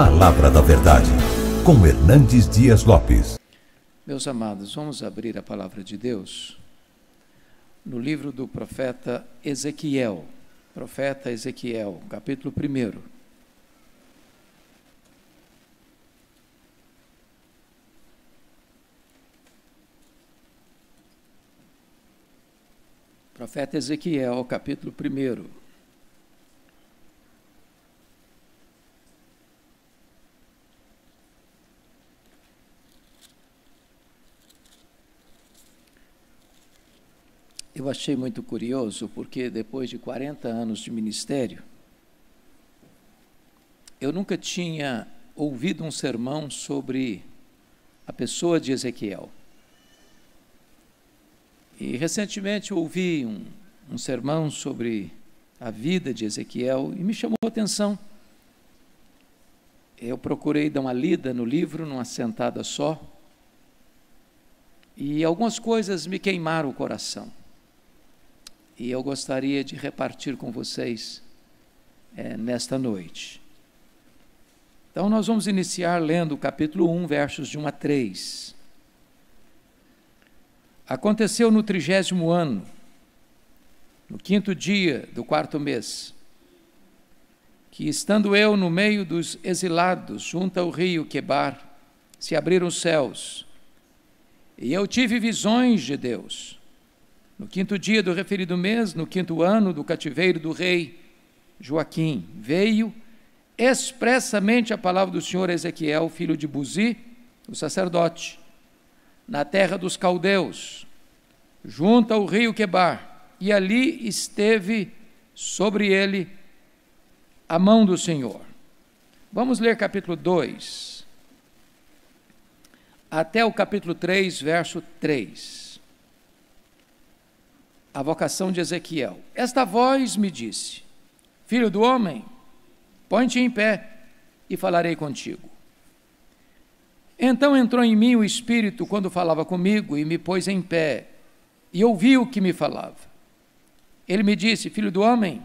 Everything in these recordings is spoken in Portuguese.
Palavra da Verdade, com Hernandes Dias Lopes. Meus amados, vamos abrir a palavra de Deus no livro do profeta Ezequiel. Profeta Ezequiel, capítulo 1. Profeta Ezequiel, capítulo 1. Eu achei muito curioso, porque depois de 40 anos de ministério, eu nunca tinha ouvido um sermão sobre a pessoa de Ezequiel. E recentemente ouvi um, um sermão sobre a vida de Ezequiel e me chamou a atenção. Eu procurei dar uma lida no livro, numa sentada só, e algumas coisas me queimaram o coração e eu gostaria de repartir com vocês é, nesta noite. Então, nós vamos iniciar lendo o capítulo 1, versos de 1 a 3. Aconteceu no trigésimo ano, no quinto dia do quarto mês, que estando eu no meio dos exilados, junto ao rio Quebar, se abriram os céus, e eu tive visões de Deus no quinto dia do referido mês, no quinto ano do cativeiro do rei Joaquim, veio expressamente a palavra do Senhor Ezequiel, filho de Buzi, o sacerdote, na terra dos caldeus, junto ao rio Quebar, e ali esteve sobre ele a mão do Senhor. Vamos ler capítulo 2, até o capítulo 3, verso 3 a vocação de Ezequiel. Esta voz me disse: Filho do homem, põe-te em pé e falarei contigo. Então entrou em mim o Espírito quando falava comigo e me pôs em pé, e ouvi o que me falava. Ele me disse: Filho do homem,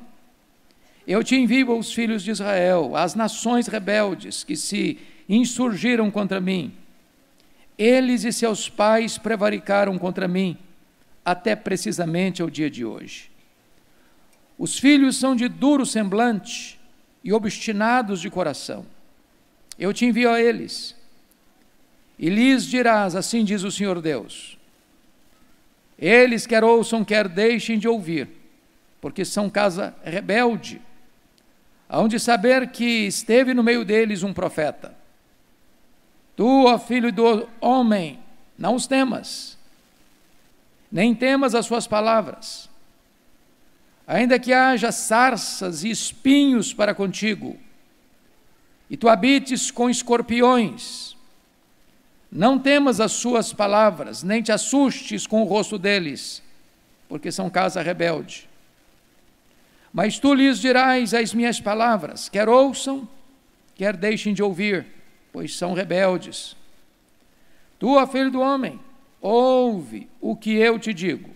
eu te envio aos filhos de Israel, às nações rebeldes que se insurgiram contra mim. Eles e seus pais prevaricaram contra mim até precisamente ao dia de hoje. Os filhos são de duro semblante e obstinados de coração. Eu te envio a eles. E lhes dirás: Assim diz o Senhor Deus. Eles, quer ouçam, quer deixem de ouvir, porque são casa rebelde, aonde saber que esteve no meio deles um profeta. Tu, ó filho do homem, não os temas nem temas as suas palavras. Ainda que haja sarças e espinhos para contigo, e tu habites com escorpiões, não temas as suas palavras, nem te assustes com o rosto deles, porque são casa rebelde. Mas tu lhes dirás as minhas palavras, quer ouçam, quer deixem de ouvir, pois são rebeldes. Tu, ó filho do homem, Ouve o que eu te digo.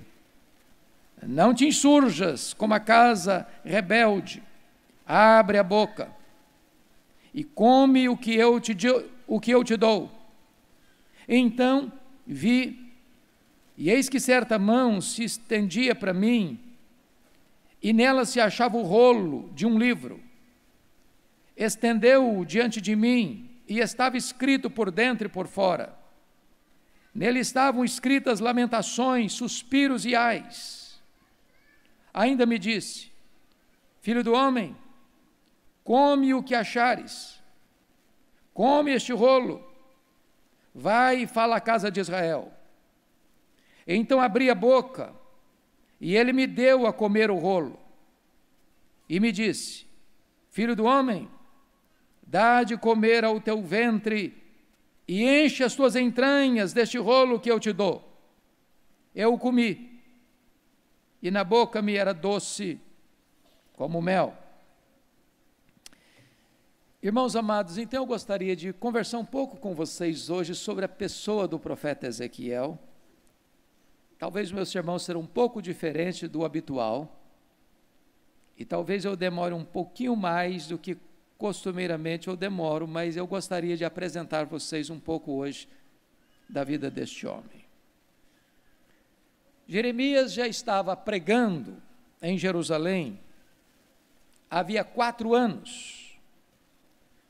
Não te insurjas como a casa rebelde. Abre a boca e come o que eu te, o que eu te dou. Então vi, e eis que certa mão se estendia para mim, e nela se achava o rolo de um livro. Estendeu-o diante de mim, e estava escrito por dentro e por fora Nele estavam escritas lamentações, suspiros e ais. Ainda me disse: Filho do homem, come o que achares, come este rolo, vai e fala à casa de Israel. Então abri a boca, e ele me deu a comer o rolo, e me disse: Filho do homem, dá de comer ao teu ventre, e enche as tuas entranhas deste rolo que eu te dou. Eu o comi, e na boca me era doce como mel. Irmãos amados, então eu gostaria de conversar um pouco com vocês hoje sobre a pessoa do profeta Ezequiel. Talvez meus sermão serão um pouco diferente do habitual. E talvez eu demore um pouquinho mais do que costumeiramente eu demoro, mas eu gostaria de apresentar vocês um pouco hoje da vida deste homem. Jeremias já estava pregando em Jerusalém havia quatro anos,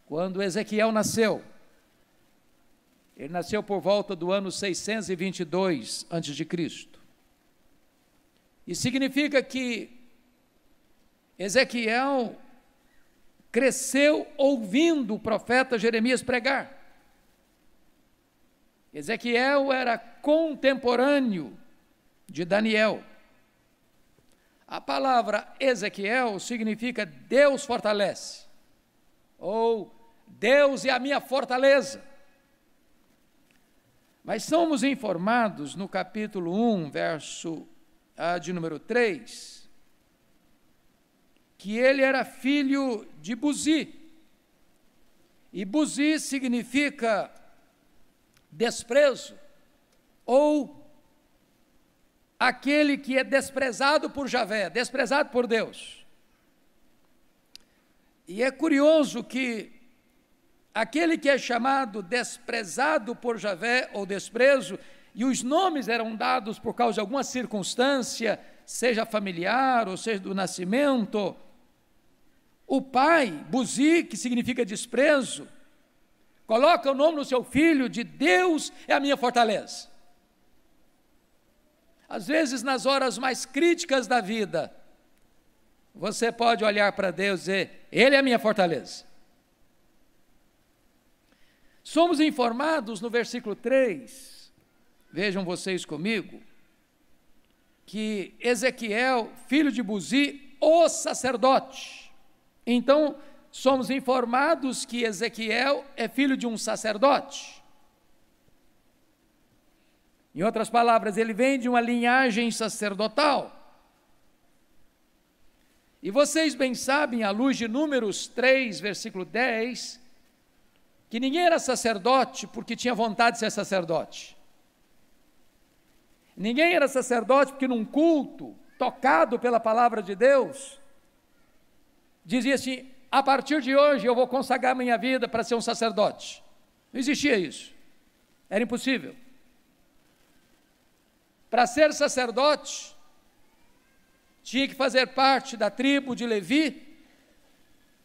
quando Ezequiel nasceu. Ele nasceu por volta do ano 622 a.C. E significa que Ezequiel cresceu ouvindo o profeta Jeremias pregar. Ezequiel era contemporâneo de Daniel. A palavra Ezequiel significa Deus fortalece, ou Deus é a minha fortaleza. Mas somos informados no capítulo 1, verso ah, de número 3, que ele era filho de Buzi. E Buzi significa desprezo ou aquele que é desprezado por Javé, desprezado por Deus. E é curioso que aquele que é chamado desprezado por Javé ou desprezo, e os nomes eram dados por causa de alguma circunstância, seja familiar ou seja do nascimento, o pai, buzi, que significa desprezo, coloca o nome no seu filho de Deus é a minha fortaleza. Às vezes, nas horas mais críticas da vida, você pode olhar para Deus e dizer: Ele é a minha fortaleza. Somos informados no versículo 3, vejam vocês comigo, que Ezequiel, filho de Buzi, o sacerdote, então, somos informados que Ezequiel é filho de um sacerdote. Em outras palavras, ele vem de uma linhagem sacerdotal. E vocês bem sabem, à luz de Números 3, versículo 10, que ninguém era sacerdote porque tinha vontade de ser sacerdote. Ninguém era sacerdote porque num culto, tocado pela palavra de Deus, dizia assim: a partir de hoje eu vou consagrar minha vida para ser um sacerdote. Não existia isso. Era impossível. Para ser sacerdote, tinha que fazer parte da tribo de Levi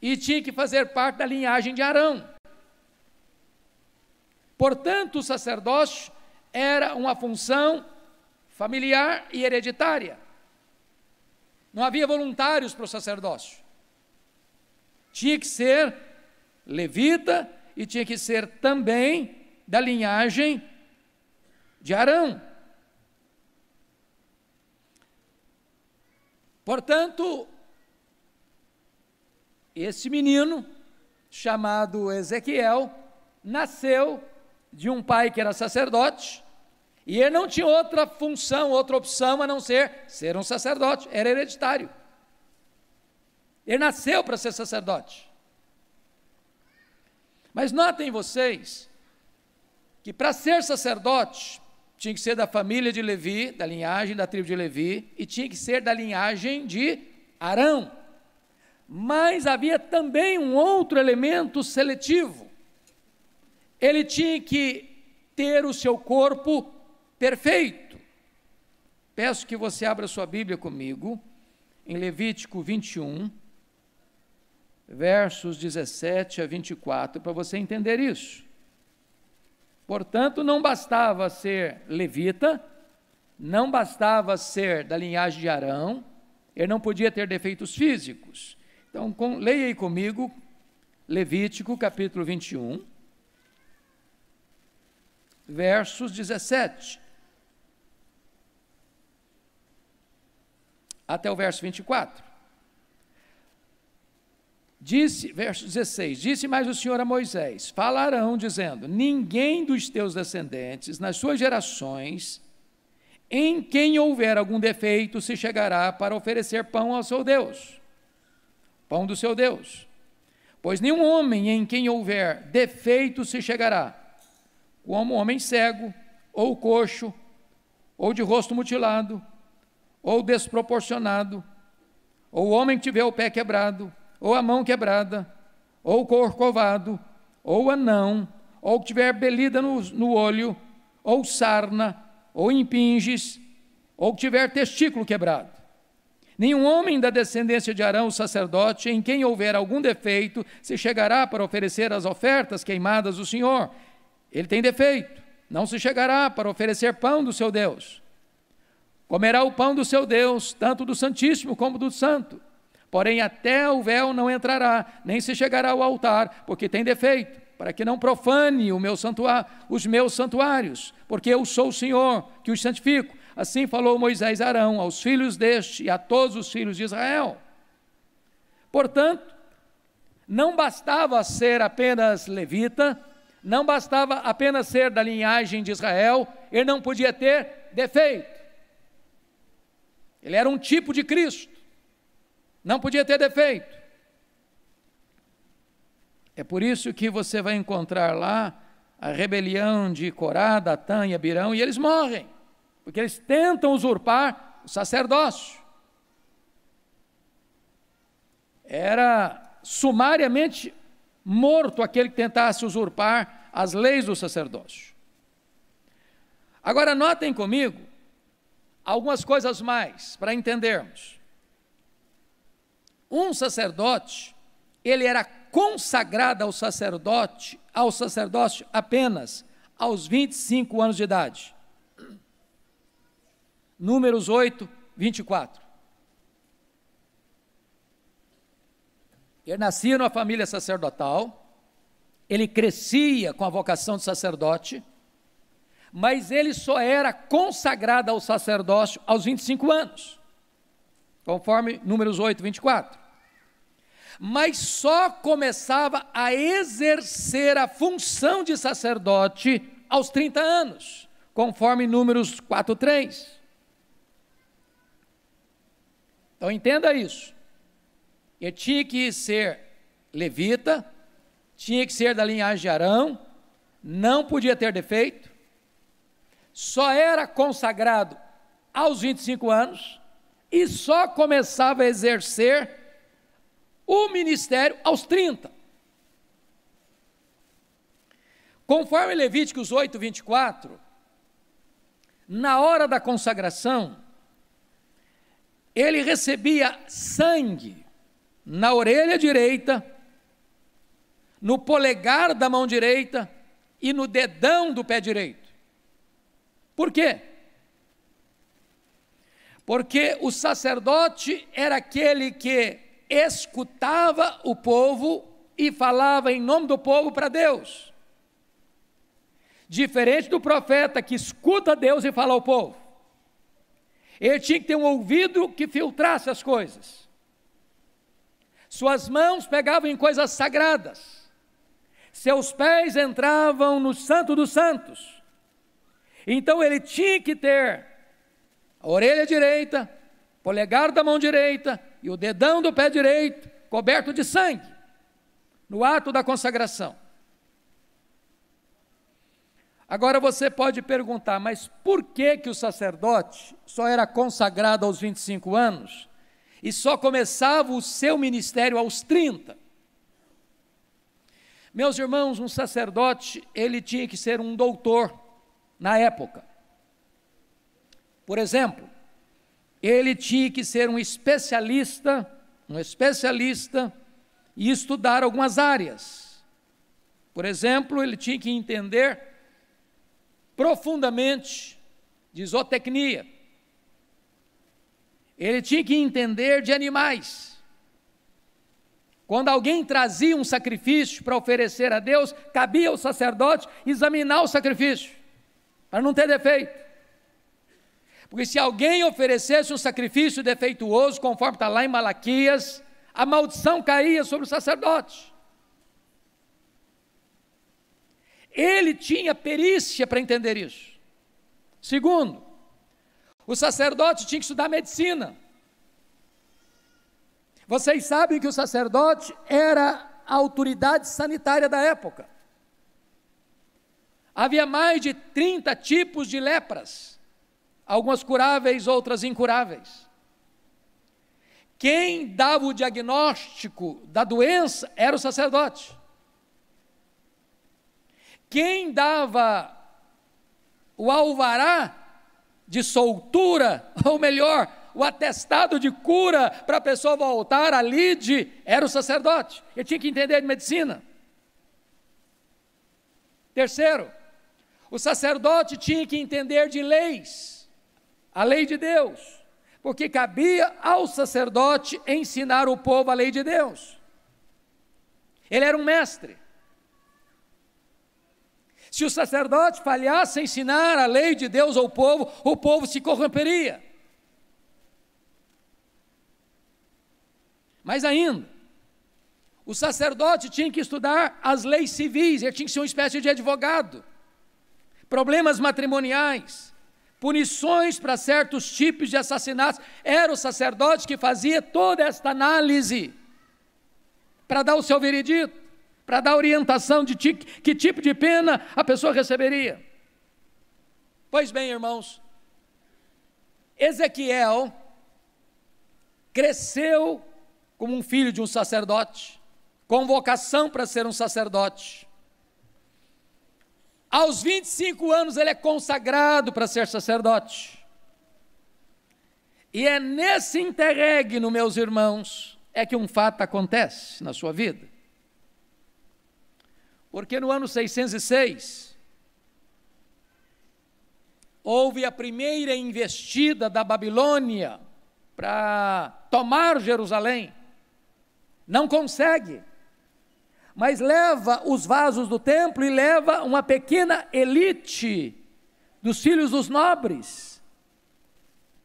e tinha que fazer parte da linhagem de Arão. Portanto, o sacerdócio era uma função familiar e hereditária. Não havia voluntários para o sacerdócio. Tinha que ser levita e tinha que ser também da linhagem de Arão. Portanto, esse menino, chamado Ezequiel, nasceu de um pai que era sacerdote, e ele não tinha outra função, outra opção a não ser ser um sacerdote, era hereditário. Ele nasceu para ser sacerdote. Mas notem vocês que para ser sacerdote tinha que ser da família de Levi, da linhagem da tribo de Levi, e tinha que ser da linhagem de Arão. Mas havia também um outro elemento seletivo. Ele tinha que ter o seu corpo perfeito. Peço que você abra sua Bíblia comigo em Levítico 21 versos 17 a 24, para você entender isso. Portanto, não bastava ser levita, não bastava ser da linhagem de Arão, ele não podia ter defeitos físicos. Então, com, leia aí comigo Levítico capítulo 21, versos 17. Até o verso 24. Disse, verso 16: Disse mais o Senhor a Moisés: Falarão, dizendo: Ninguém dos teus descendentes, nas suas gerações, em quem houver algum defeito, se chegará para oferecer pão ao seu Deus, pão do seu Deus. Pois nenhum homem em quem houver defeito se chegará, como homem cego, ou coxo, ou de rosto mutilado, ou desproporcionado, ou homem que tiver o pé quebrado ou a mão quebrada, ou o corcovado, ou anão, ou que tiver belida no, no olho, ou sarna, ou impinges, ou que tiver testículo quebrado. Nenhum homem da descendência de Arão, o sacerdote, em quem houver algum defeito, se chegará para oferecer as ofertas queimadas do Senhor. Ele tem defeito, não se chegará para oferecer pão do seu Deus. Comerá o pão do seu Deus, tanto do Santíssimo como do Santo Porém, até o véu não entrará, nem se chegará ao altar, porque tem defeito, para que não profane o meu santuário, os meus santuários, porque eu sou o Senhor que os santifico. Assim falou Moisés a Arão aos filhos deste e a todos os filhos de Israel. Portanto, não bastava ser apenas levita, não bastava apenas ser da linhagem de Israel, ele não podia ter defeito. Ele era um tipo de Cristo. Não podia ter defeito. É por isso que você vai encontrar lá a rebelião de Corá, Datã e Abirão, e eles morrem, porque eles tentam usurpar o sacerdócio. Era sumariamente morto aquele que tentasse usurpar as leis do sacerdócio. Agora, notem comigo algumas coisas mais para entendermos um sacerdote, ele era consagrado ao sacerdote, ao sacerdócio apenas aos 25 anos de idade. Números 8, 24. Ele nascia numa família sacerdotal, ele crescia com a vocação de sacerdote, mas ele só era consagrado ao sacerdócio aos 25 anos, conforme Números 8, 24 mas só começava a exercer a função de sacerdote aos 30 anos, conforme Números 4:3. Então entenda isso. Ele tinha que ser levita, tinha que ser da linhagem de Arão, não podia ter defeito, só era consagrado aos 25 anos e só começava a exercer o ministério aos 30. Conforme Levíticos 8, 24, na hora da consagração, ele recebia sangue na orelha direita, no polegar da mão direita e no dedão do pé direito. Por quê? Porque o sacerdote era aquele que escutava o povo e falava em nome do povo para Deus. Diferente do profeta que escuta Deus e fala ao povo. Ele tinha que ter um ouvido que filtrasse as coisas. Suas mãos pegavam em coisas sagradas. Seus pés entravam no Santo dos Santos. Então ele tinha que ter a orelha direita, polegar da mão direita, e o dedão do pé direito coberto de sangue, no ato da consagração. Agora você pode perguntar, mas por que que o sacerdote só era consagrado aos 25 anos e só começava o seu ministério aos 30? Meus irmãos, um sacerdote, ele tinha que ser um doutor na época. Por exemplo, ele tinha que ser um especialista, um especialista e estudar algumas áreas. Por exemplo, ele tinha que entender profundamente de zootecnia. Ele tinha que entender de animais. Quando alguém trazia um sacrifício para oferecer a Deus, cabia ao sacerdote examinar o sacrifício, para não ter defeito. Porque se alguém oferecesse um sacrifício defeituoso, conforme está lá em Malaquias, a maldição caía sobre o sacerdote. Ele tinha perícia para entender isso. Segundo, o sacerdote tinha que estudar medicina. Vocês sabem que o sacerdote era a autoridade sanitária da época. Havia mais de 30 tipos de lepras algumas curáveis, outras incuráveis. Quem dava o diagnóstico da doença era o sacerdote. Quem dava o alvará de soltura, ou melhor, o atestado de cura para a pessoa voltar à lide, era o sacerdote. Ele tinha que entender de medicina. Terceiro, o sacerdote tinha que entender de leis a lei de Deus, porque cabia ao sacerdote ensinar o povo a lei de Deus. Ele era um mestre. Se o sacerdote falhasse em ensinar a lei de Deus ao povo, o povo se corromperia. Mas ainda, o sacerdote tinha que estudar as leis civis, ele tinha que ser uma espécie de advogado. Problemas matrimoniais, punições para certos tipos de assassinatos. Era o sacerdote que fazia toda esta análise para dar o seu veredito, para dar orientação de que tipo de pena a pessoa receberia. Pois bem, irmãos, Ezequiel cresceu como um filho de um sacerdote, com vocação para ser um sacerdote. Aos 25 anos ele é consagrado para ser sacerdote. E é nesse interregno, meus irmãos, é que um fato acontece na sua vida. Porque no ano 606 houve a primeira investida da Babilônia para tomar Jerusalém. Não consegue mas leva os vasos do templo e leva uma pequena elite dos filhos dos nobres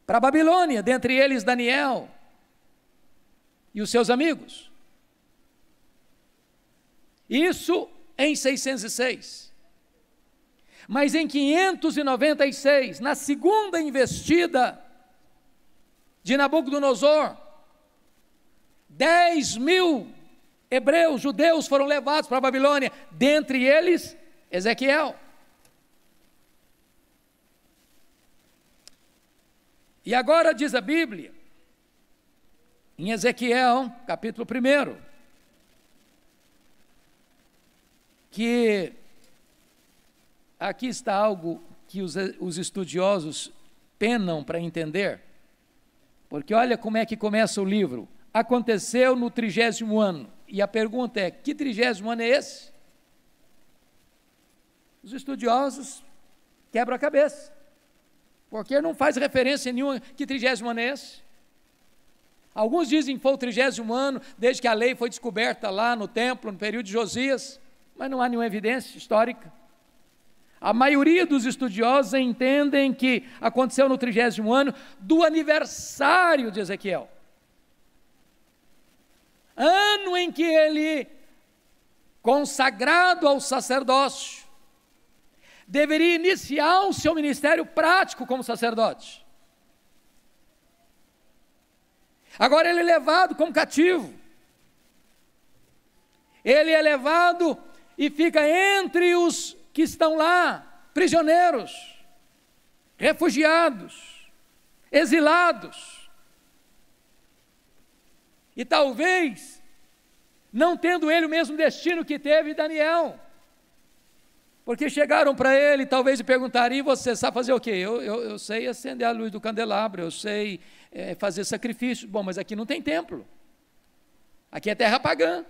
para a Babilônia, dentre eles Daniel e os seus amigos. Isso em 606. Mas em 596, na segunda investida de Nabucodonosor, 10 mil hebreus, judeus foram levados para a Babilônia, dentre eles Ezequiel. E agora diz a Bíblia, em Ezequiel, capítulo 1, que aqui está algo que os, os estudiosos penam para entender, porque olha como é que começa o livro. Aconteceu no trigésimo ano e a pergunta é: que trigésimo ano é esse? Os estudiosos quebram a cabeça, porque não faz referência nenhuma que trigésimo ano é esse. Alguns dizem que foi o trigésimo ano, desde que a lei foi descoberta lá no templo, no período de Josias, mas não há nenhuma evidência histórica. A maioria dos estudiosos entendem que aconteceu no trigésimo ano do aniversário de Ezequiel ano em que ele, consagrado ao sacerdócio, deveria iniciar o seu ministério prático como sacerdote. Agora ele é levado como cativo. Ele é levado e fica entre os que estão lá, prisioneiros, refugiados, exilados. E talvez não tendo ele o mesmo destino que teve Daniel. Porque chegaram para ele, talvez, e perguntaram: e você sabe fazer o quê? Eu, eu, eu sei acender a luz do candelabro, eu sei é, fazer sacrifício. Bom, mas aqui não tem templo. Aqui é terra pagã.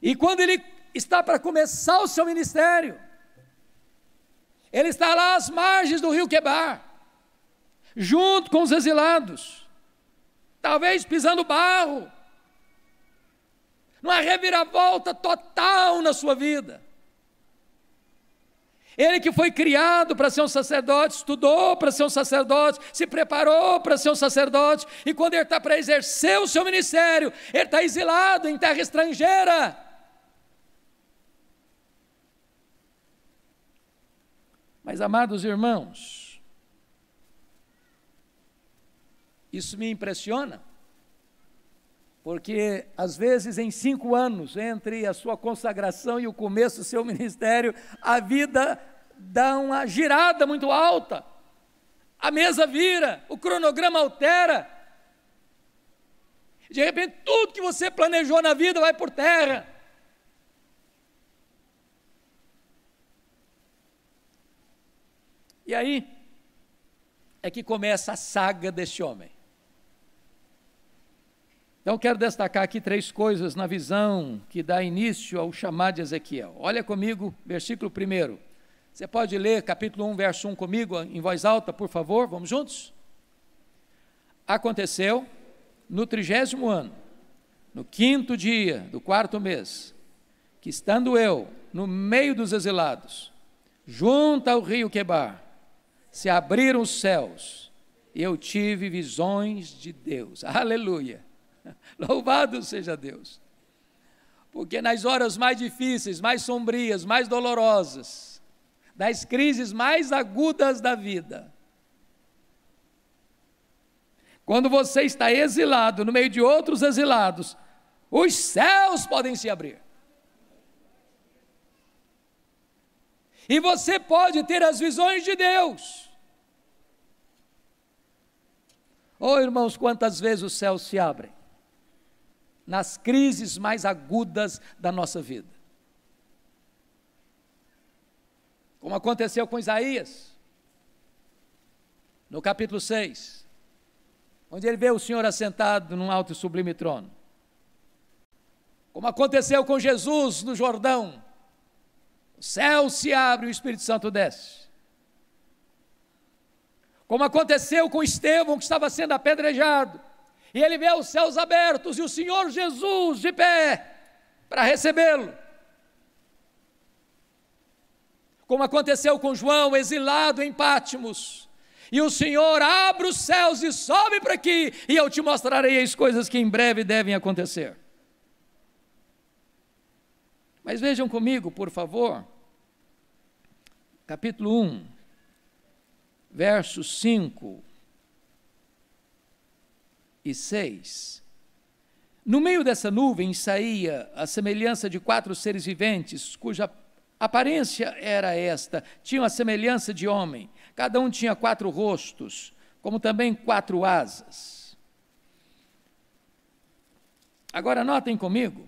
E quando ele está para começar o seu ministério, ele está lá às margens do rio Quebar junto com os exilados, talvez pisando barro, numa reviravolta total na sua vida. Ele que foi criado para ser um sacerdote, estudou para ser um sacerdote, se preparou para ser um sacerdote, e quando ele está para exercer o seu ministério, ele está exilado em terra estrangeira. Mas, amados irmãos, Isso me impressiona, porque às vezes em cinco anos, entre a sua consagração e o começo do seu ministério, a vida dá uma girada muito alta, a mesa vira, o cronograma altera, de repente tudo que você planejou na vida vai por terra. E aí é que começa a saga deste homem. Então, quero destacar aqui três coisas na visão que dá início ao chamado de Ezequiel. Olha comigo, versículo 1. Você pode ler capítulo 1, verso 1 comigo, em voz alta, por favor? Vamos juntos? Aconteceu no trigésimo ano, no quinto dia do quarto mês, que estando eu no meio dos exilados, junto ao rio Quebar, se abriram os céus, e eu tive visões de Deus. Aleluia! Louvado seja Deus. Porque nas horas mais difíceis, mais sombrias, mais dolorosas, das crises mais agudas da vida, quando você está exilado no meio de outros exilados, os céus podem se abrir. E você pode ter as visões de Deus. Oh, irmãos, quantas vezes os céus se abrem nas crises mais agudas da nossa vida. Como aconteceu com Isaías, no capítulo 6, onde ele vê o Senhor assentado num alto e sublime trono. Como aconteceu com Jesus no Jordão, o céu se abre e o Espírito Santo desce. Como aconteceu com Estevão, que estava sendo apedrejado, e ele vê os céus abertos e o Senhor Jesus de pé para recebê-lo. Como aconteceu com João, exilado em Pátimos, e o Senhor abre os céus e sobe para aqui, e eu te mostrarei as coisas que em breve devem acontecer. Mas vejam comigo, por favor, capítulo 1, verso 5 e 6. No meio dessa nuvem saía a semelhança de quatro seres viventes, cuja aparência era esta: tinham a semelhança de homem. Cada um tinha quatro rostos, como também quatro asas. Agora notem comigo,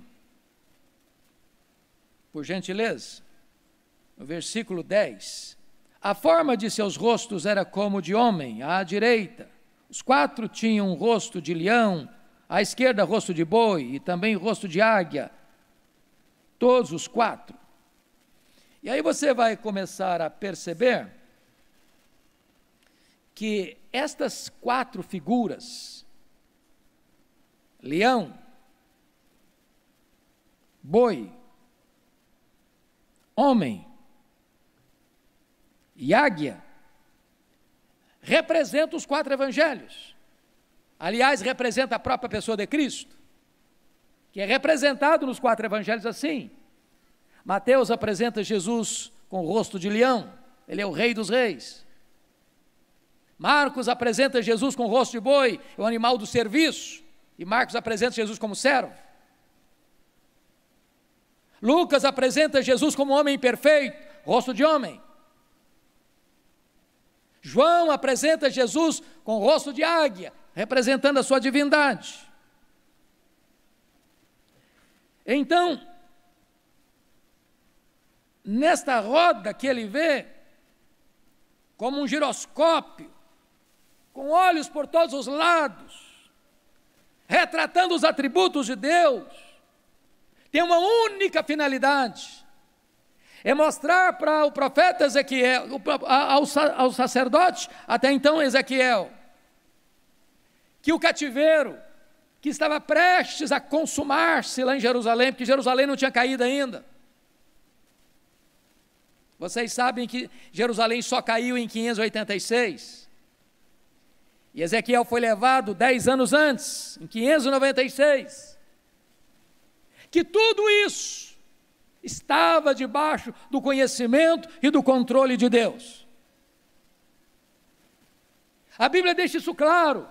por gentileza, no versículo 10. A forma de seus rostos era como de homem, à direita, os quatro tinham rosto de leão, à esquerda rosto de boi e também rosto de águia. Todos os quatro. E aí você vai começar a perceber que estas quatro figuras, leão, boi, homem e águia, representa os quatro evangelhos. Aliás, representa a própria pessoa de Cristo, que é representado nos quatro evangelhos assim. Mateus apresenta Jesus com o rosto de leão, ele é o rei dos reis. Marcos apresenta Jesus com o rosto de boi, é o animal do serviço, e Marcos apresenta Jesus como servo. Lucas apresenta Jesus como homem perfeito, rosto de homem. João apresenta Jesus com o rosto de águia, representando a sua divindade. Então, nesta roda que ele vê, como um giroscópio, com olhos por todos os lados, retratando os atributos de Deus, tem uma única finalidade: é mostrar para o profeta Ezequiel, ao, ao sacerdote, até então Ezequiel, que o cativeiro que estava prestes a consumar-se lá em Jerusalém, porque Jerusalém não tinha caído ainda. Vocês sabem que Jerusalém só caiu em 586. E Ezequiel foi levado dez anos antes, em 596. Que tudo isso estava debaixo do conhecimento e do controle de Deus. A Bíblia deixa isso claro.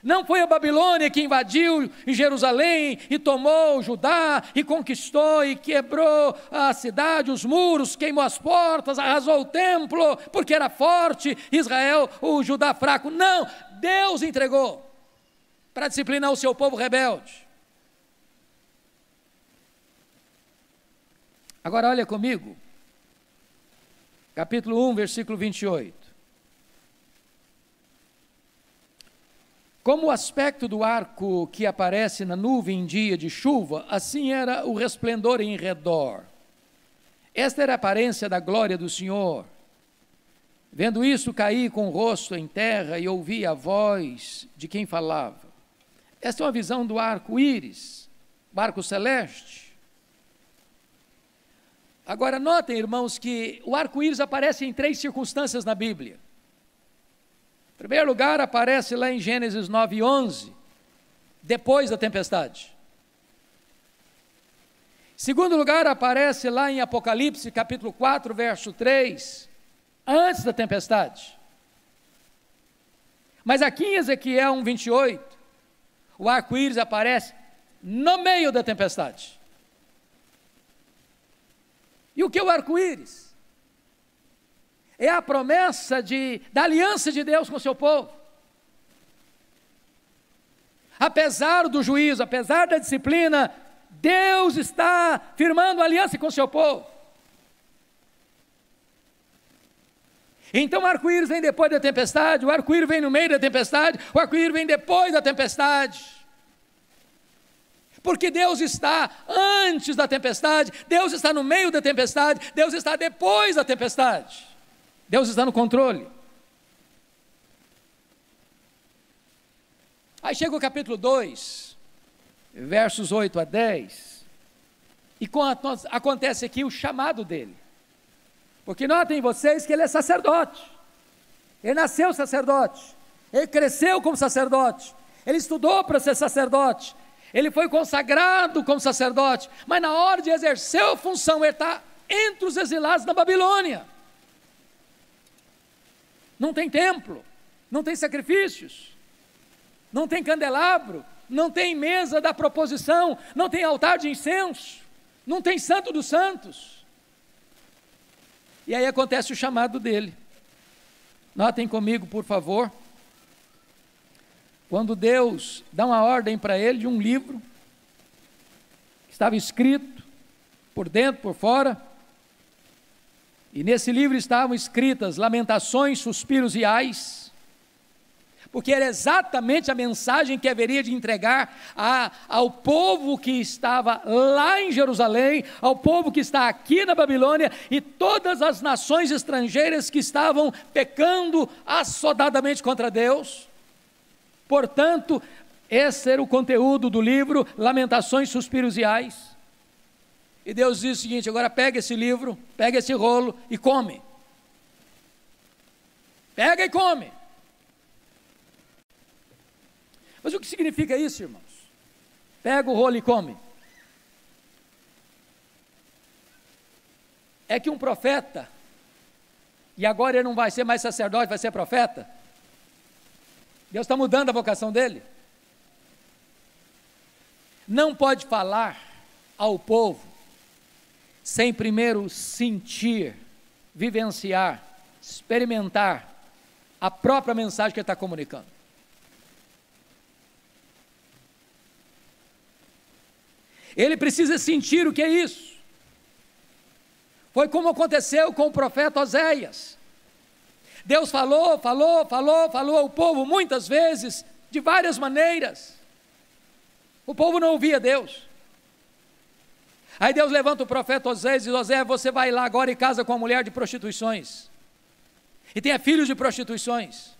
Não foi a Babilônia que invadiu Jerusalém e tomou Judá e conquistou e quebrou a cidade, os muros, queimou as portas, arrasou o templo, porque era forte, Israel, o Judá fraco. Não, Deus entregou para disciplinar o seu povo rebelde. Agora olha comigo, capítulo 1, versículo 28. Como o aspecto do arco que aparece na nuvem em dia de chuva, assim era o resplendor em redor. Esta era a aparência da glória do Senhor. Vendo isso, caí com o rosto em terra e ouvi a voz de quem falava. Esta é uma visão do arco-íris, barco celeste. Agora, notem, irmãos, que o arco-íris aparece em três circunstâncias na Bíblia. Em primeiro lugar, aparece lá em Gênesis 9, 11, depois da tempestade. Em segundo lugar, aparece lá em Apocalipse, capítulo 4, verso 3, antes da tempestade. Mas aqui em Ezequiel 1, 28, o arco-íris aparece no meio da tempestade. E o que é o arco-íris? É a promessa de, da aliança de Deus com o seu povo. Apesar do juízo, apesar da disciplina, Deus está firmando aliança com o seu povo. Então o arco-íris vem depois da tempestade, o arco-íris vem no meio da tempestade, o arco-íris vem depois da tempestade. Porque Deus está antes da tempestade, Deus está no meio da tempestade, Deus está depois da tempestade. Deus está no controle. Aí chega o capítulo 2, versos 8 a 10, e acontece aqui o chamado dele. Porque notem vocês que ele é sacerdote, ele nasceu sacerdote, ele cresceu como sacerdote, ele estudou para ser sacerdote, ele foi consagrado como sacerdote, mas na hora de exercer a função, ele está entre os exilados da Babilônia. Não tem templo, não tem sacrifícios, não tem candelabro, não tem mesa da proposição, não tem altar de incenso, não tem santo dos santos. E aí acontece o chamado dele. Notem comigo, por favor. Quando Deus dá uma ordem para ele de um livro, que estava escrito por dentro, por fora, e nesse livro estavam escritas lamentações, suspiros e ais, porque era exatamente a mensagem que haveria de entregar a, ao povo que estava lá em Jerusalém, ao povo que está aqui na Babilônia e todas as nações estrangeiras que estavam pecando assodadamente contra Deus. Portanto, esse era o conteúdo do livro Lamentações, Suspiros e Ais. E Deus diz o seguinte: agora pega esse livro, pega esse rolo e come. Pega e come. Mas o que significa isso, irmãos? Pega o rolo e come. É que um profeta, e agora ele não vai ser mais sacerdote, vai ser profeta Deus está mudando a vocação dele. Não pode falar ao povo sem primeiro sentir, vivenciar, experimentar a própria mensagem que ele está comunicando. Ele precisa sentir o que é isso. Foi como aconteceu com o profeta Oséias. Deus falou, falou, falou, falou ao povo muitas vezes, de várias maneiras. O povo não ouvia Deus. Aí Deus levanta o profeta Osés e diz: Osé, você vai lá agora e casa com a mulher de prostituições. E tenha filhos de prostituições.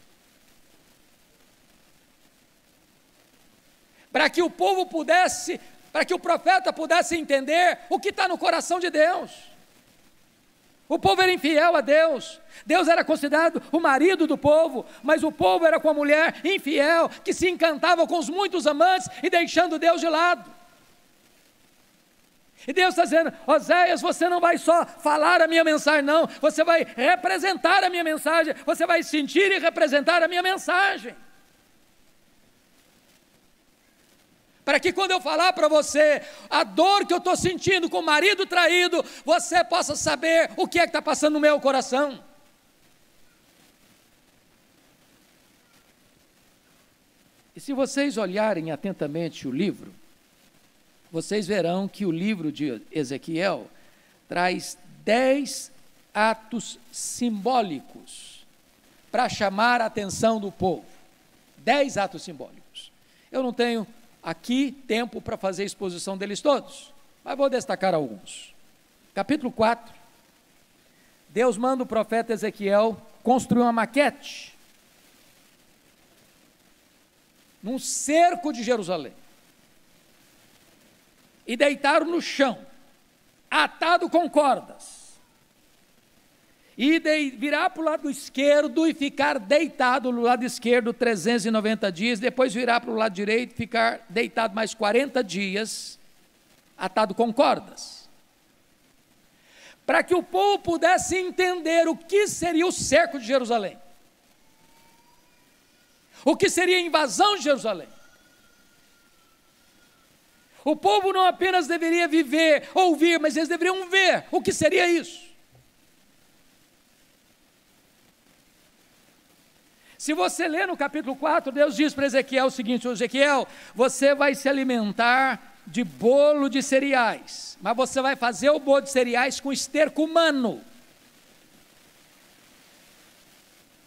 Para que o povo pudesse, para que o profeta pudesse entender o que está no coração de Deus. O povo era infiel a Deus. Deus era considerado o marido do povo, mas o povo era com a mulher infiel que se encantava com os muitos amantes e deixando Deus de lado. E Deus está dizendo: Oséias, você não vai só falar a minha mensagem, não, você vai representar a minha mensagem, você vai sentir e representar a minha mensagem. para que quando eu falar para você a dor que eu estou sentindo com o marido traído, você possa saber o que é que está passando no meu coração. E se vocês olharem atentamente o livro, vocês verão que o livro de Ezequiel traz dez atos simbólicos para chamar a atenção do povo. Dez atos simbólicos. Eu não tenho aqui tempo para fazer a exposição deles todos, mas vou destacar alguns. Capítulo 4. Deus manda o profeta Ezequiel construir uma maquete num cerco de Jerusalém e deitaram no chão, atado com cordas e de, virar para o lado esquerdo e ficar deitado no lado esquerdo 390 dias, depois virar para o lado direito e ficar deitado mais 40 dias, atado com cordas. Para que o povo pudesse entender o que seria o cerco de Jerusalém, o que seria a invasão de Jerusalém. O povo não apenas deveria viver, ouvir, mas eles deveriam ver o que seria isso. Se você ler no capítulo 4, Deus diz para Ezequiel o seguinte: Ezequiel, você vai se alimentar de bolo de cereais, mas você vai fazer o bolo de cereais com esterco humano.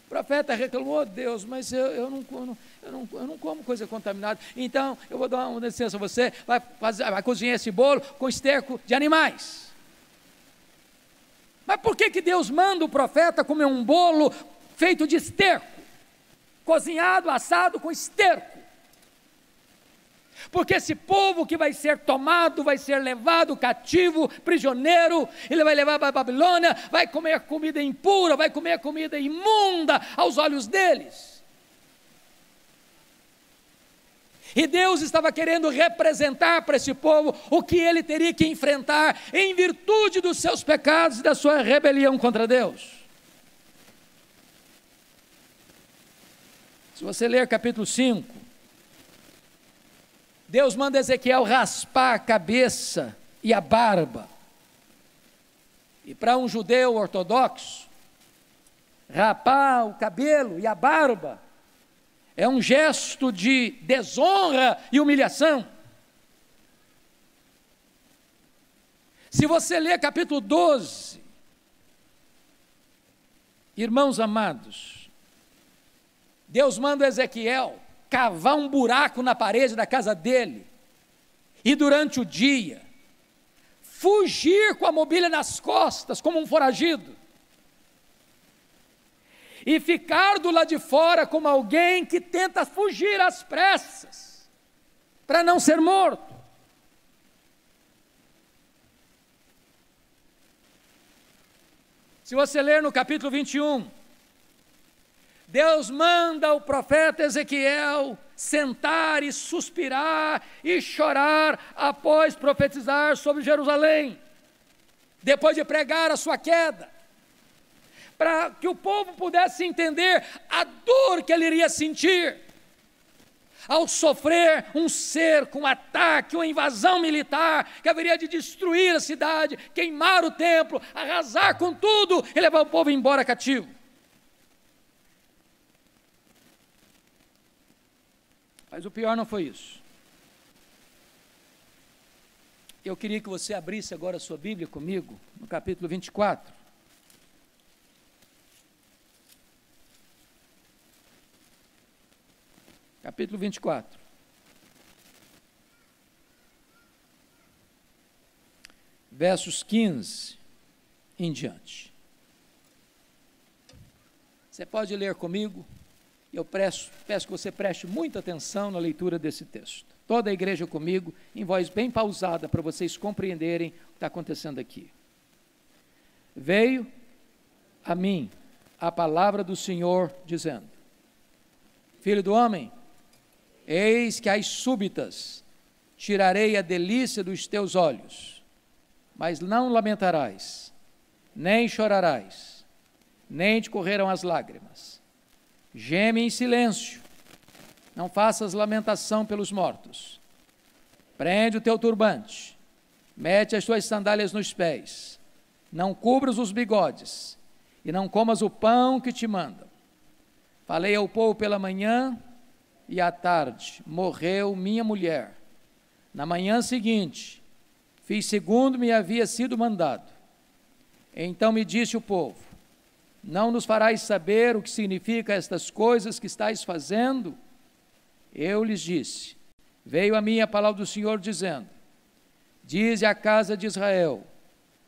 O profeta reclamou, oh, Deus, mas eu, eu, não, eu, não, eu, não, como coisa contaminada. Então, eu vou dar uma licença a você, vai, fazer, vai cozinhar esse bolo com esterco de animais. Mas por que, que Deus manda o profeta comer um bolo feito de esterco? cozinhado, assado com esterco. Porque esse povo que vai ser tomado, vai ser levado cativo, prisioneiro, ele vai levar para a Babilônia, vai comer comida impura, vai comer comida imunda aos olhos deles. E Deus estava querendo representar para esse povo o que ele teria que enfrentar em virtude dos seus pecados e da sua rebelião contra Deus. Se você ler capítulo 5, Deus manda Ezequiel raspar a cabeça e a barba. E para um judeu ortodoxo, rapar o cabelo e a barba é um gesto de desonra e humilhação. Se você ler capítulo 12, irmãos amados, Deus manda Ezequiel cavar um buraco na parede da casa dele e durante o dia fugir com a mobília nas costas como um foragido e ficar do lado de fora como alguém que tenta fugir às pressas para não ser morto. Se você ler no capítulo 21, Deus manda o profeta Ezequiel sentar e suspirar e chorar após profetizar sobre Jerusalém, depois de pregar a sua queda, para que o povo pudesse entender a dor que ele iria sentir ao sofrer um cerco, um ataque, uma invasão militar que haveria de destruir a cidade, queimar o templo, arrasar com tudo e levar o povo embora cativo. Mas o pior não foi isso. Eu queria que você abrisse agora a sua Bíblia comigo, no capítulo 24. Capítulo 24. Versos 15 em diante. Você pode ler comigo? Eu peço, peço que você preste muita atenção na leitura desse texto. Toda a igreja comigo, em voz bem pausada, para vocês compreenderem o que está acontecendo aqui. Veio a mim a palavra do Senhor, dizendo: Filho do homem, eis que as súbitas tirarei a delícia dos teus olhos, mas não lamentarás, nem chorarás, nem te correrão as lágrimas Geme em silêncio. Não faças lamentação pelos mortos. Prende o teu turbante. Mete as tuas sandálias nos pés. Não cubras os bigodes. E não comas o pão que te mandam. Falei ao povo pela manhã e à tarde. Morreu minha mulher. Na manhã seguinte, fiz segundo me havia sido mandado. Então me disse o povo: não nos farás saber o que significa estas coisas que estáis fazendo? Eu lhes disse: Veio a mim a palavra do Senhor dizendo: Dize à casa de Israel: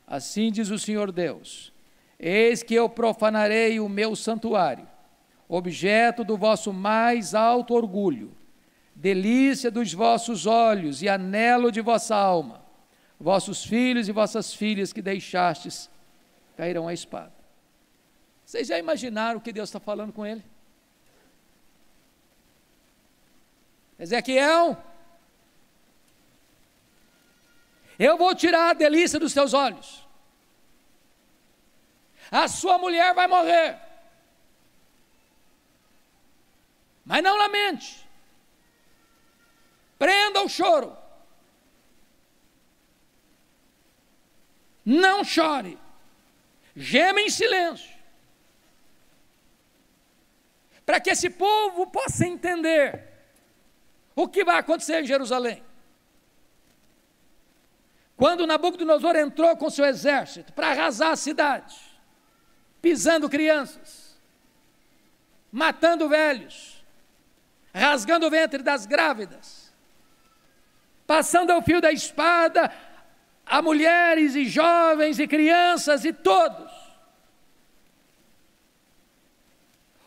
Assim diz o Senhor Deus: Eis que eu profanarei o meu santuário, objeto do vosso mais alto orgulho, delícia dos vossos olhos e anelo de vossa alma. Vossos filhos e vossas filhas que deixastes cairão à espada. Vocês já imaginaram o que Deus está falando com ele? Ezequiel, eu vou tirar a delícia dos seus olhos. A sua mulher vai morrer. Mas não lamente. Prenda o choro. Não chore. Gema em silêncio para que esse povo possa entender o que vai acontecer em Jerusalém. Quando Nabucodonosor entrou com seu exército para arrasar a cidade, pisando crianças, matando velhos, rasgando o ventre das grávidas, passando ao fio da espada a mulheres e jovens e crianças e todos,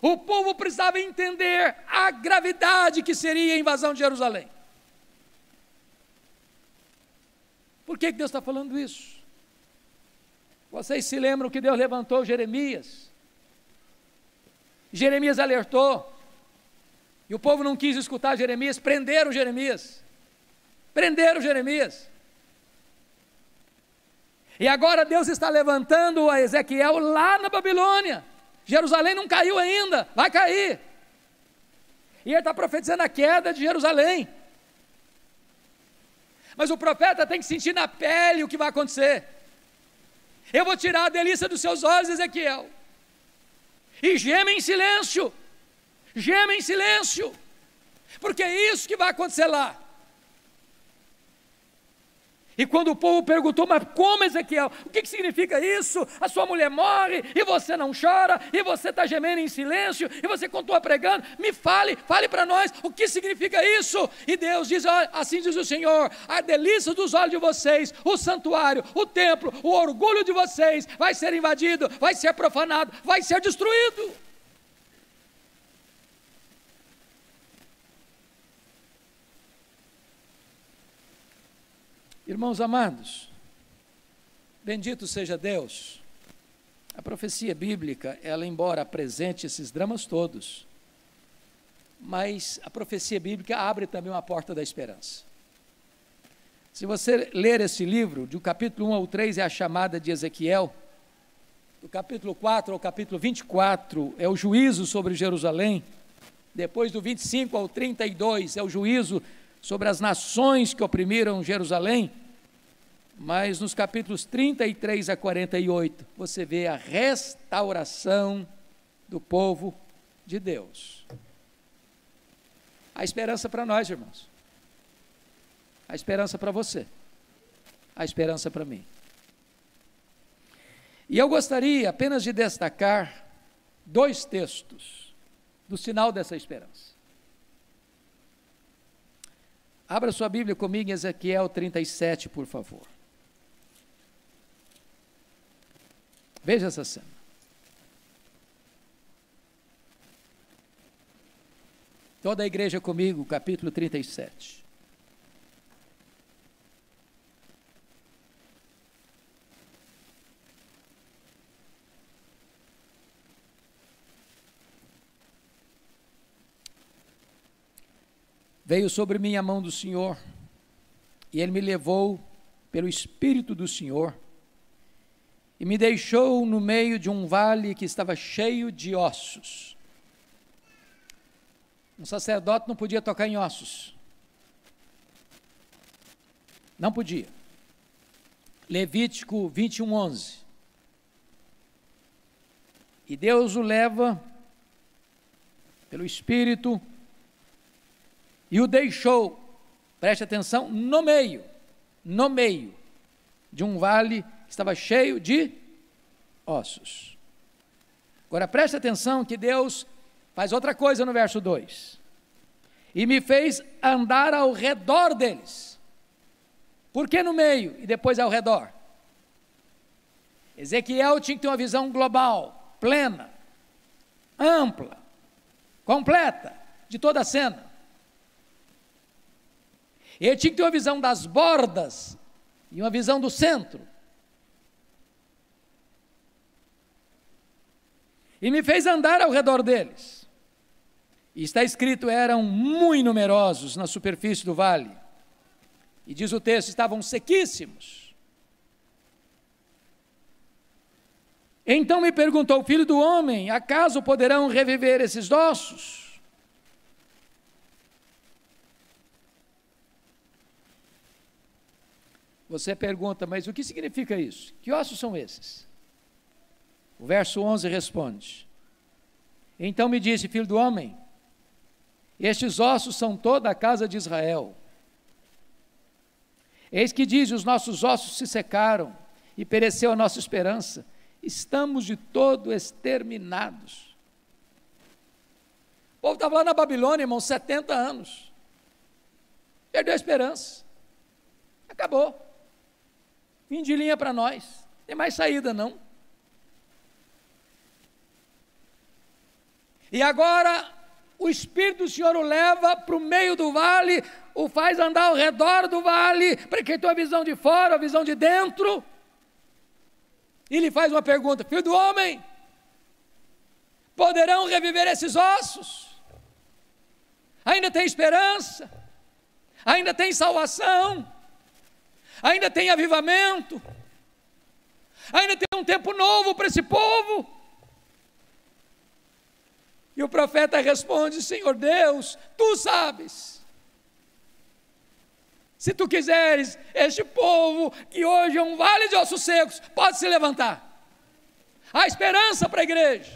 O povo precisava entender a gravidade que seria a invasão de Jerusalém. Por que Deus está falando isso? Vocês se lembram que Deus levantou Jeremias? Jeremias alertou, e o povo não quis escutar Jeremias, prenderam Jeremias. Prenderam Jeremias. E agora Deus está levantando a Ezequiel lá na Babilônia Jerusalém não caiu ainda, vai cair. E ele está profetizando a queda de Jerusalém. Mas o profeta tem que sentir na pele o que vai acontecer. Eu vou tirar a delícia dos seus olhos, Ezequiel. E geme em silêncio. geme em silêncio. Porque é isso que vai acontecer lá. E quando o povo perguntou, mas como Ezequiel? O que, que significa isso? A sua mulher morre e você não chora, e você está gemendo em silêncio, e você continua pregando. Me fale, fale para nós o que significa isso. E Deus diz: ah, assim diz o Senhor: a delícia dos olhos de vocês, o santuário, o templo, o orgulho de vocês vai ser invadido, vai ser profanado, vai ser destruído. Irmãos amados, bendito seja Deus. A profecia bíblica, ela embora apresente esses dramas todos, mas a profecia bíblica abre também uma porta da esperança. Se você ler esse livro, do capítulo 1 ao 3 é a chamada de Ezequiel, do capítulo 4 ao capítulo 24 é o juízo sobre Jerusalém, depois do 25 ao 32 é o juízo sobre as nações que oprimiram Jerusalém, mas nos capítulos 33 a 48, você vê a restauração do povo de Deus. A esperança para nós, irmãos. A esperança para você. A esperança para mim. E eu gostaria apenas de destacar dois textos do sinal dessa esperança. Abra sua Bíblia comigo em Ezequiel 37, por favor. Veja essa cena. Toda a igreja comigo, capítulo 37. Veio sobre mim a mão do Senhor, e ele me levou pelo Espírito do Senhor, e me deixou no meio de um vale que estava cheio de ossos. Um sacerdote não podia tocar em ossos. Não podia. Levítico 21, 11. E Deus o leva pelo Espírito e o deixou, preste atenção, no meio, no meio de um vale que estava cheio de ossos. Agora preste atenção que Deus faz outra coisa no verso 2. E me fez andar ao redor deles. Por que no meio e depois ao redor? Ezequiel tinha que ter uma visão global, plena, ampla, completa de toda a cena. Ele tinha que ter uma visão das bordas e uma visão do centro. E me fez andar ao redor deles. E está escrito: eram muito numerosos na superfície do vale. E diz o texto: estavam sequíssimos. Então me perguntou: Filho do homem, acaso poderão reviver esses ossos? Você pergunta, mas o que significa isso? Que ossos são esses? O verso 11 responde: Então me disse, filho do homem, estes ossos são toda a casa de Israel. Eis que diz: Os nossos ossos se secaram e pereceu a nossa esperança. Estamos de todo exterminados. O povo estava lá na Babilônia, irmão, 70 anos. Perdeu a esperança. Acabou. Fim de linha para nós. Tem mais saída, não? E agora o Espírito do Senhor o leva para o meio do vale, o faz andar ao redor do vale, para que tenha a visão de fora, a visão de dentro. E lhe faz uma pergunta: Filho do homem, poderão reviver esses ossos? Ainda tem esperança? Ainda tem salvação? ainda tem avivamento, ainda tem um tempo novo para esse povo. E o profeta responde: Senhor Deus, tu sabes. Se tu quiseres, este povo que hoje é um vale de ossos secos pode se levantar. Há esperança para a igreja,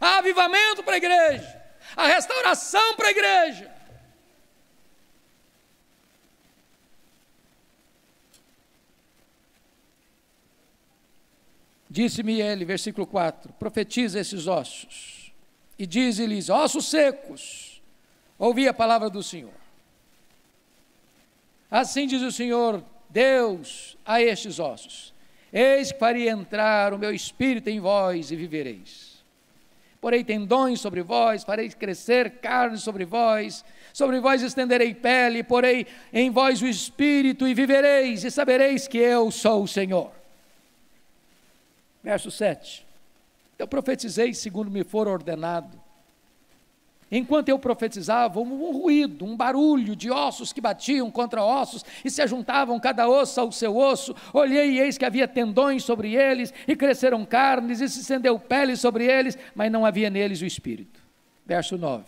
há avivamento para a igreja, há restauração para a igreja. Disse-me ele, versículo 4: profetiza esses ossos, e dize-lhes: ossos secos, ouvi a palavra do Senhor. Assim diz o Senhor, Deus, a estes ossos: Eis que faria entrar o meu espírito em vós e vivereis. Porei tendões sobre vós, farei crescer carne sobre vós, sobre vós estenderei pele, porei em vós o espírito e vivereis, e sabereis que eu sou o Senhor. Verso 7. Eu profetizei segundo me for ordenado. Enquanto eu profetizava, houve um ruído, um barulho de ossos que batiam contra ossos e se juntavam cada osso ao seu osso. Olhei e eis que havia tendões sobre eles, e cresceram carnes, e se estendeu pele sobre eles, mas não havia neles o espírito. Verso 9.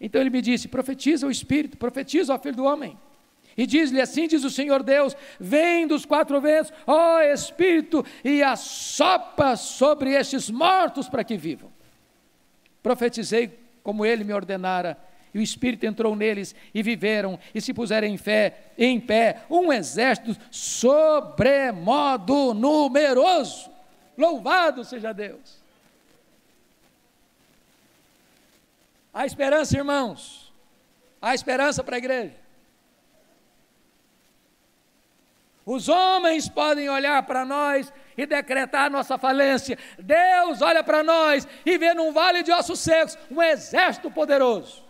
Então ele me disse: profetiza o espírito, profetiza o filho do homem. E diz-lhe assim: diz o Senhor Deus: vem dos quatro ventos, ó Espírito, e assopra sobre estes mortos para que vivam. Profetizei como ele me ordenara, e o Espírito entrou neles, e viveram, e se puseram em fé, em pé, um exército sobremodo numeroso. Louvado seja Deus! Há esperança, irmãos. Há esperança para a igreja. Os homens podem olhar para nós e decretar nossa falência. Deus olha para nós e vê num vale de ossos secos um exército poderoso.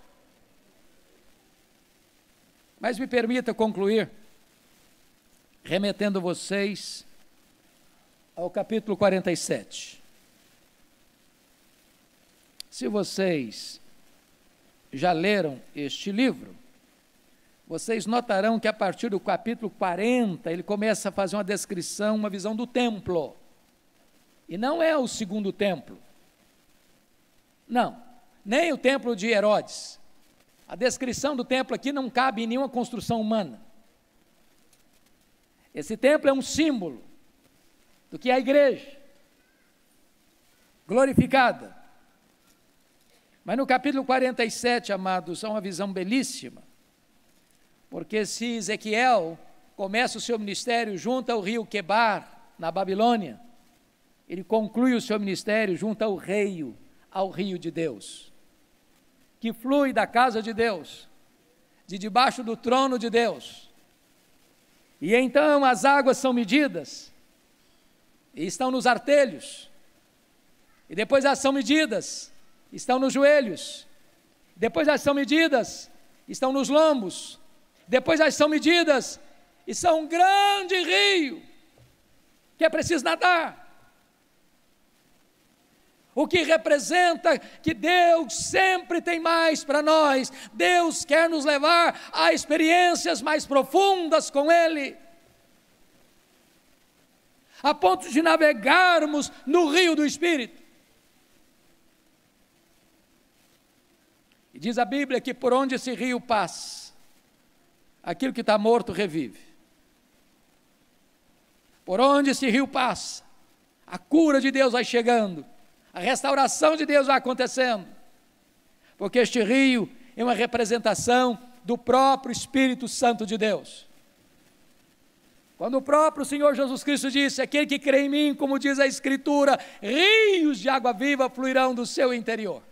Mas me permita concluir, remetendo vocês ao capítulo 47. Se vocês já leram este livro, vocês notarão que a partir do capítulo 40, ele começa a fazer uma descrição, uma visão do templo. E não é o segundo templo. Não, nem o templo de Herodes. A descrição do templo aqui não cabe em nenhuma construção humana. Esse templo é um símbolo do que é a igreja glorificada. Mas no capítulo 47, amados, há uma visão belíssima porque se Ezequiel começa o seu ministério junto ao rio Quebar, na Babilônia, ele conclui o seu ministério junto ao rei, ao rio de Deus, que flui da casa de Deus, de debaixo do trono de Deus. E então as águas são medidas e estão nos artelhos. E depois elas são medidas, estão nos joelhos. Depois elas são medidas, estão nos lombos. Depois elas são medidas e são um grande rio que é preciso nadar. O que representa que Deus sempre tem mais para nós. Deus quer nos levar a experiências mais profundas com Ele, a ponto de navegarmos no rio do Espírito. E diz a Bíblia que por onde esse rio passa, aquilo que está morto revive. Por onde esse rio passa, a cura de Deus vai chegando, a restauração de Deus vai acontecendo, porque este rio é uma representação do próprio Espírito Santo de Deus. Quando o próprio Senhor Jesus Cristo disse: Aquele que crê em mim, como diz a Escritura, rios de água viva fluirão do seu interior.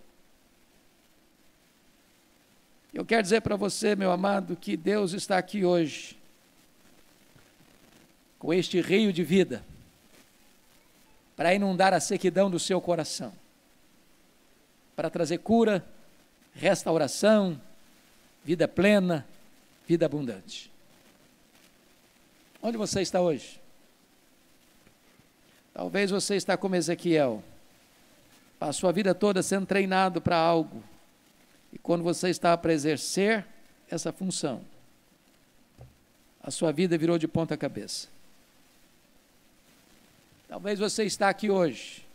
Eu quero dizer para você, meu amado, que Deus está aqui hoje com este rio de vida para inundar a sequidão do seu coração, para trazer cura, restauração, vida plena, vida abundante. Onde você está hoje? Talvez você está como Ezequiel, passou a vida toda sendo treinado para algo, e quando você estava para exercer essa função, a sua vida virou de ponta cabeça. Talvez você está aqui hoje,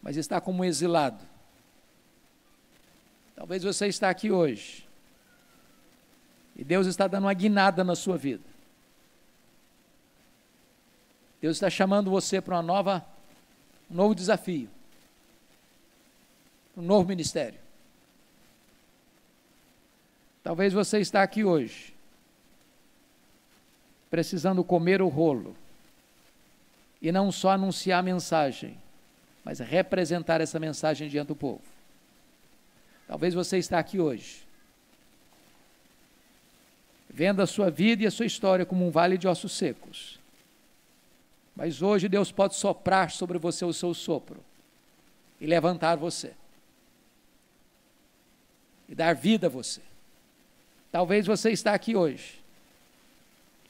mas está como um exilado. Talvez você está aqui hoje e Deus está dando uma guinada na sua vida. Deus está chamando você para uma nova, um novo desafio, um novo ministério. Talvez você está aqui hoje precisando comer o rolo e não só anunciar a mensagem, mas representar essa mensagem diante do povo. Talvez você está aqui hoje vendo a sua vida e a sua história como um vale de ossos secos. Mas hoje Deus pode soprar sobre você o seu sopro e levantar você e dar vida a você. Talvez você está aqui hoje,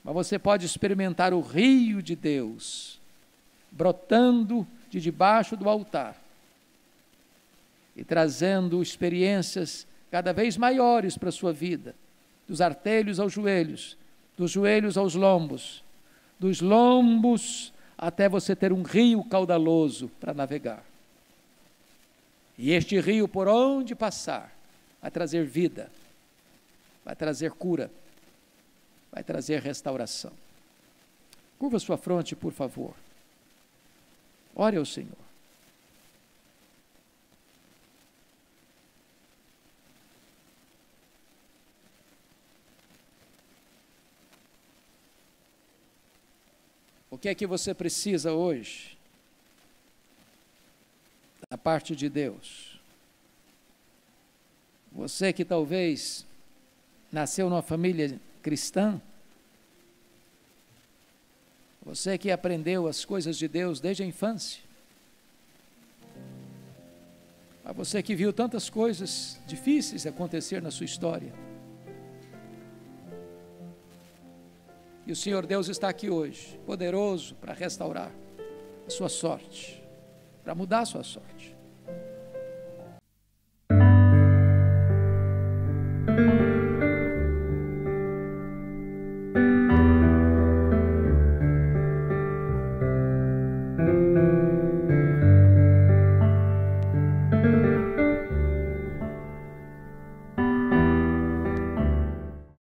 mas você pode experimentar o rio de Deus brotando de debaixo do altar e trazendo experiências cada vez maiores para a sua vida, dos artelhos aos joelhos, dos joelhos aos lombos, dos lombos até você ter um rio caudaloso para navegar. E este rio, por onde passar, a trazer vida, vai trazer cura, vai trazer restauração. Curva sua fronte, por favor. Ore ao Senhor. O que é que você precisa hoje? Da parte de Deus. Você que talvez nasceu numa família cristã, você que aprendeu as coisas de Deus desde a infância, a você que viu tantas coisas difíceis acontecer na sua história, e o Senhor Deus está aqui hoje, poderoso para restaurar a sua sorte, para mudar a sua sorte.